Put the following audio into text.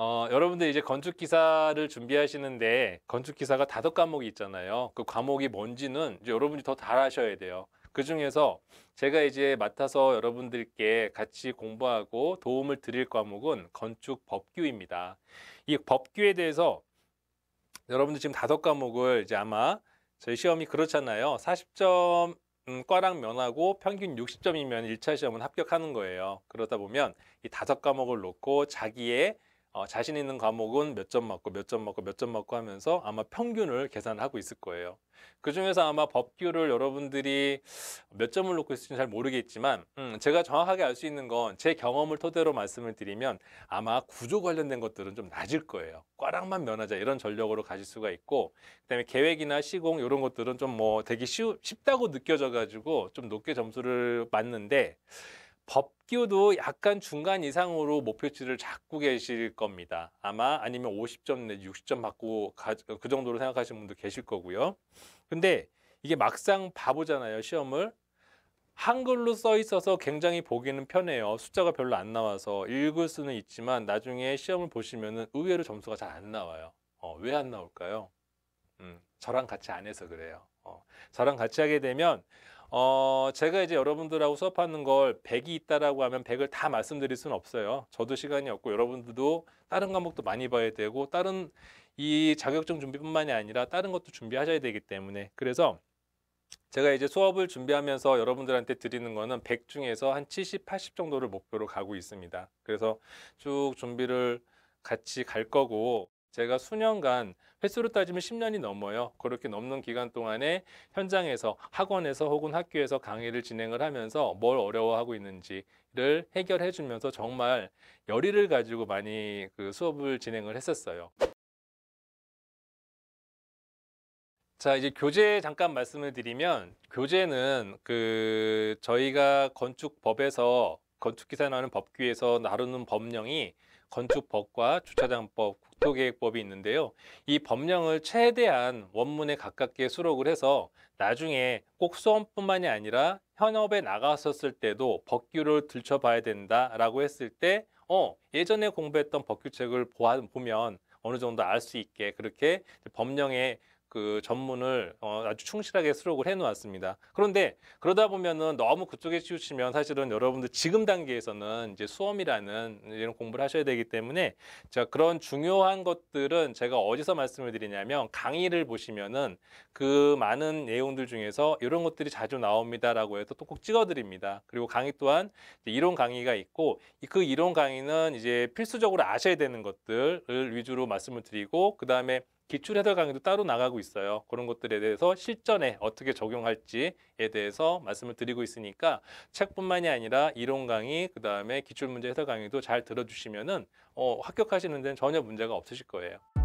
어, 여러분들 이제 건축 기사를 준비하시는데 건축 기사가 다섯 과목이 있잖아요. 그 과목이 뭔지는 이제 여러분이 더 잘 아셔야 돼요. 그 중에서 제가 이제 맡아서 여러분들께 같이 공부하고 도움을 드릴 과목은 건축 법규입니다. 이 법규에 대해서 여러분들 지금 다섯 과목을 이제 아마 저희 시험이 그렇잖아요. 40점 음, 과랑 면하고 평균 60점이면 1차 시험은 합격하는 거예요. 그러다 보면 이 다섯 과목을 놓고 자기의 어, 자신 있는 과목은 몇 점 맞고 몇 점 맞고 몇 점 맞고 하면서 아마 평균을 계산 하고 있을 거예요. 그중에서 아마 법규를 여러분들이 몇 점을 놓고 있을지는 잘 모르겠지만 음, 제가 정확하게 알 수 있는 건 제 경험을 토대로 말씀을 드리면 아마 구조 관련된 것들은 좀 낮을 거예요. 꽈락만 면하자 이런 전력으로 가질 수가 있고 그다음에 계획이나 시공 이런 것들은 좀 뭐 되게 쉬우, 쉽다고 느껴져 가지고 좀 높게 점수를 받는데법 학교도 약간 중간 이상으로 목표치를 잡고 계실 겁니다. 아마 아니면 50점 내 60점 받고 가, 그 정도로 생각하시는 분도 계실 거고요. 근데 이게 막상 봐보잖아요, 시험을. 한글로 써 있어서 굉장히 보기는 편해요. 숫자가 별로 안 나와서 읽을 수는 있지만 나중에 시험을 보시면은 의외로 점수가 잘 안 나와요. 어, 왜안 나올까요? 음, 저랑 같이 안 해서 그래요. 어, 저랑 같이 하게 되면 어, 제가 이제 여러분들하고 수업하는 걸 100이 있다라고 하면 100을 다 말씀드릴 수는 없어요. 저도 시간이 없고 여러분들도 다른 과목도 많이 봐야 되고 다른 이 자격증 준비뿐만이 아니라 다른 것도 준비하셔야 되기 때문에 그래서 제가 이제 수업을 준비하면서 여러분들한테 드리는 거는 100 중에서 한 70, 80 정도를 목표로 가고 있습니다. 그래서 쭉 준비를 같이 갈 거고 제가 수년간 횟수로 따지면 10년이 넘어요. 그렇게 넘는 기간 동안에 현장에서 학원에서 혹은 학교에서 강의를 진행을 하면서 뭘 어려워하고 있는지를 해결해 주면서 정말 열의를 가지고 많이 그 수업을 진행을 했었어요. 자, 이제 교재 잠깐 말씀을 드리면 교재는 그 저희가 건축법에서 건축기사라는 법규에서 나누는 법령이 건축법과 주차장법, 국토계획법이 있는데요. 이 법령을 최대한 원문에 가깝게 수록을 해서 나중에 꼭 수험뿐만이 아니라 현업에 나갔었을 때도 법규를 들춰봐야 된다라고 했을 때 어, 예전에 공부했던 법규책을 보면 어느 정도 알 수 있게 그렇게 법령에 그 전문을 어, 아주 충실하게 수록을 해놓았습니다. 그런데 그러다 보면은 너무 그쪽에 치우치면 사실은 여러분들 지금 단계에서는 이제 수험이라는 이런 공부를 하셔야 되기 때문에 자 그런 중요한 것들은 제가 어디서 말씀을 드리냐면 강의를 보시면은 그 많은 내용들 중에서 이런 것들이 자주 나옵니다라고 해서 또꼭 찍어드립니다. 그리고 강의 또한 이론 강의가 있고 그 이론 강의는 이제 필수적으로 아셔야 되는 것들을 위주로 말씀을 드리고 그 다음에 기출 해설 강의도 따로 나가고 있어요. 그런 것들에 대해서 실전에 어떻게 적용할지에 대해서 말씀을 드리고 있으니까 책뿐만이 아니라 이론 강의, 그 다음에 기출 문제 해설 강의도 잘 들어주시면은 어, 합격하시는 데는 전혀 문제가 없으실 거예요.